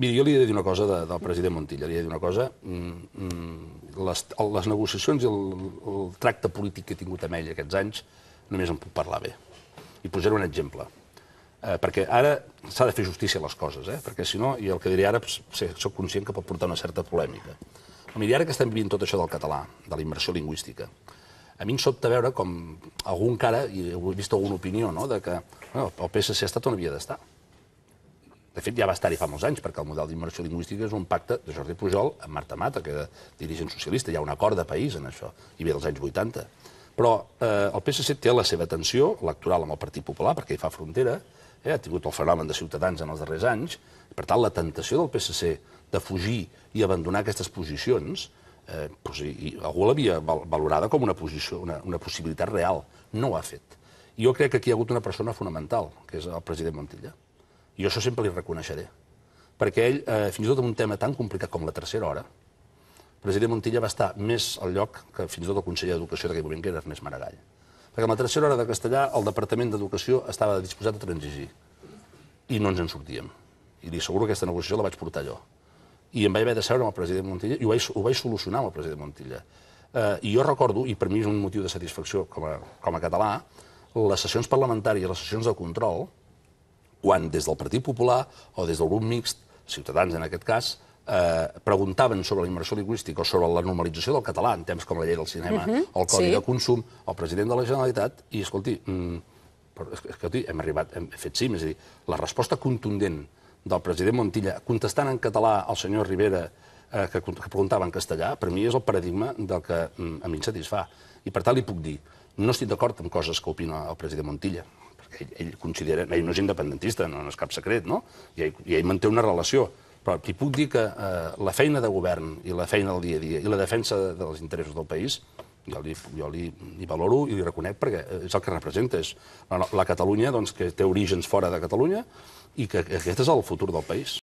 Mira, jo li he de dir una cosa de, del president Montilla, li he de dir una cosa. Mm, mm, les, les negociacions i el, el tracte polític que he tingut amb ell aquests anys només en puc parlar bé. I posaré un exemple. Eh, perquè ara s'ha de fer justícia a les coses, eh? perquè si no, i el que diré ara, pues, conscient que pot portar una certa polèmica. A mira, ara que estem vivint tot això del català, de la immersió lingüística, a mi em sobta veure com algun cara, i he vist alguna opinió, no? de que bueno, el PSC ha estat on havia d'estar de fet, ja va estar-hi fa molts anys, perquè el model d'immersió lingüística és un pacte de Jordi Pujol amb Marta Mata, que era dirigent socialista. Hi ha un acord de país en això, i ve dels anys 80. Però eh, el PSC té la seva tensió electoral amb el Partit Popular, perquè hi fa frontera, eh, ha tingut el fenomen de Ciutadans en els darrers anys, per tant, la tentació del PSC de fugir i abandonar aquestes posicions, eh, doncs, i, algú l'havia valorada com una, posició, una, una possibilitat real. No ho ha fet. Jo crec que aquí hi ha hagut una persona fonamental, que és el president Montilla. Jo això sempre li reconeixeré. Perquè ell, eh, fins i tot en un tema tan complicat com la tercera hora, el president Montilla va estar més al lloc que fins i tot el conseller d'Educació d'aquell moment, que era Ernest Maragall. Perquè en la tercera hora de castellà el Departament d'Educació estava disposat a transigir. I no ens en sortíem. I li asseguro que aquesta negociació la vaig portar jo. I em vaig haver de seure amb el president Montilla i ho vaig, ho vaig solucionar amb el president Montilla. Eh, I jo recordo, i per mi és un motiu de satisfacció com a, com a català, les sessions parlamentàries, les sessions de control, quan des del Partit Popular o des del grup mixt, Ciutadans en aquest cas, eh, preguntaven sobre la immersió lingüística o sobre la normalització del català en temps com la llei del cinema uh mhm, -huh. el Codi sí. de Consum, el president de la Generalitat, i, escolti, mm, però, escolti hem arribat, hem fet sí, és a dir, la resposta contundent del president Montilla, contestant en català al senyor Rivera, eh, que, que preguntava en castellà, per mi és el paradigma del que mm, a mi em satisfà. I per tant li puc dir, no estic d'acord amb coses que opina el president Montilla ell, ell considera... Ell no és independentista, no, no és cap secret, no? I ell, i ell manté una relació. Però li puc dir que eh, la feina de govern i la feina del dia a dia i la defensa dels interessos del país jo li, jo li, li valoro i li reconec perquè és el que representa, és la, la Catalunya doncs, que té orígens fora de Catalunya i que, que aquest és el futur del país.